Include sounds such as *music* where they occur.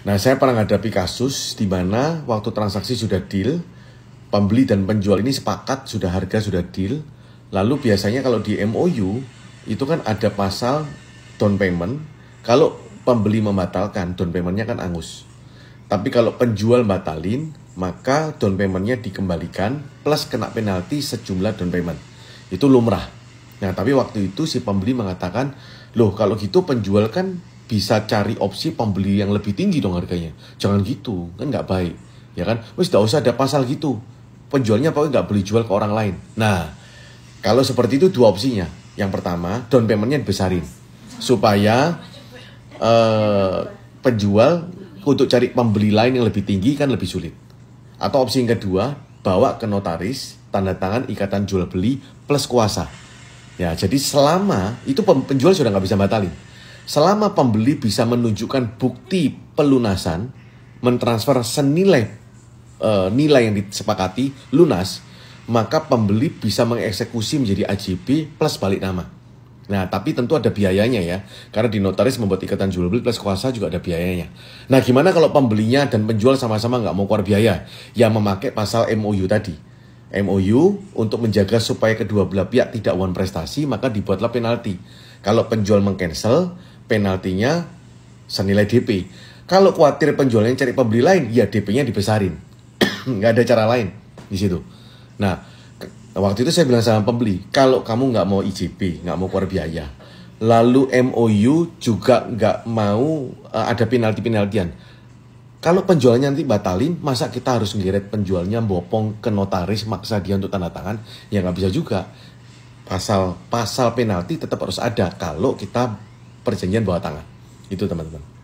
Nah, saya pernah menghadapi kasus di mana waktu transaksi sudah deal, pembeli dan penjual ini sepakat sudah harga sudah deal. Lalu biasanya kalau di MOU itu kan ada pasal down payment. Kalau pembeli membatalkan, down paymentnya kan angus. Tapi kalau penjual batalin, maka down paymentnya dikembalikan plus kena penalti sejumlah down payment. Itu lumrah. Nah, tapi waktu itu si pembeli mengatakan, loh kalau gitu penjual kan bisa cari opsi pembeli yang lebih tinggi dong harganya. Jangan gitu, kan nggak baik. Ya kan? Wis tidak usah ada pasal gitu. Penjualnya pokoknya nggak beli jual ke orang lain. Nah, kalau seperti itu dua opsinya. Yang pertama, down paymentnya dibesarin. Supaya uh, penjual untuk cari pembeli lain yang lebih tinggi kan lebih sulit. Atau opsi yang kedua, bawa ke notaris, tanda tangan ikatan jual beli plus kuasa. Ya, jadi selama itu penjual sudah nggak bisa batalin Selama pembeli bisa menunjukkan bukti pelunasan, mentransfer senilai e, nilai yang disepakati lunas, maka pembeli bisa mengeksekusi menjadi AJB plus balik nama. Nah, tapi tentu ada biayanya ya, karena di notaris membuat ikatan jual beli plus kuasa juga ada biayanya. Nah, gimana kalau pembelinya dan penjual sama-sama nggak mau keluar biaya yang memakai pasal MOU tadi? MOU untuk menjaga supaya kedua belah pihak tidak uang prestasi, maka dibuatlah penalti. Kalau penjual mengcancel, penaltinya senilai DP. Kalau khawatir penjualnya cari pembeli lain, ya DP-nya dibesarin. *clears throat* nggak ada cara lain di situ. Nah, waktu itu saya bilang sama pembeli, kalau kamu nggak mau IJP, nggak mau keluar biaya, lalu MOU juga nggak mau uh, ada penalti-penaltian. Kalau penjualnya nanti batalin, masa kita harus ngiret penjualnya bopong ke notaris maksa dia untuk tanda tangan? Ya nggak bisa juga. Pasal pasal penalti tetap harus ada kalau kita perjanjian bawah tangan. Itu teman-teman.